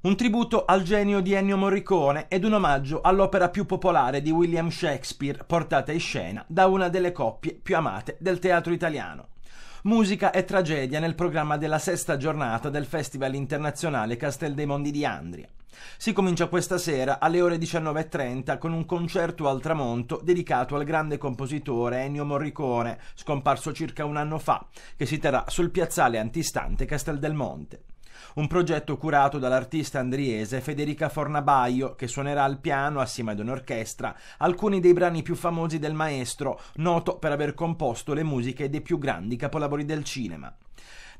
Un tributo al genio di Ennio Morricone ed un omaggio all'opera più popolare di William Shakespeare portata in scena da una delle coppie più amate del teatro italiano. Musica e tragedia nel programma della sesta giornata del Festival internazionale Castel dei Mondi di Andria. Si comincia questa sera alle ore 19.30 con un concerto al tramonto dedicato al grande compositore Ennio Morricone, scomparso circa un anno fa, che si terrà sul piazzale antistante Castel del Monte un progetto curato dall'artista andriese Federica Fornabaio, che suonerà al piano assieme ad un'orchestra alcuni dei brani più famosi del maestro, noto per aver composto le musiche dei più grandi capolavori del cinema.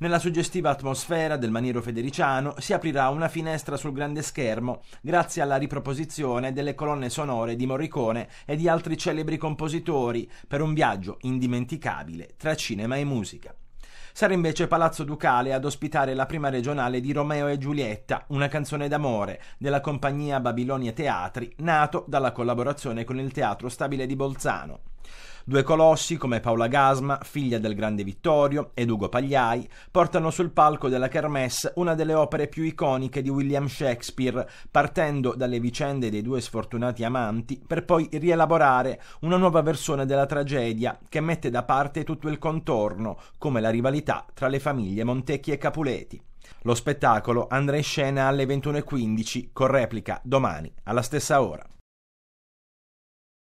Nella suggestiva atmosfera del maniero federiciano si aprirà una finestra sul grande schermo grazie alla riproposizione delle colonne sonore di Morricone e di altri celebri compositori per un viaggio indimenticabile tra cinema e musica. Sarà invece Palazzo Ducale ad ospitare la prima regionale di Romeo e Giulietta, una canzone d'amore della compagnia Babilonia Teatri, nato dalla collaborazione con il Teatro Stabile di Bolzano. Due colossi come Paola Gasma, figlia del grande Vittorio, ed Ugo Pagliai, portano sul palco della Kermesse una delle opere più iconiche di William Shakespeare, partendo dalle vicende dei due sfortunati amanti per poi rielaborare una nuova versione della tragedia che mette da parte tutto il contorno, come la rivalità rivalità tra le famiglie Montecchi e Capuleti. Lo spettacolo andrà in scena alle 21.15 con replica domani alla stessa ora.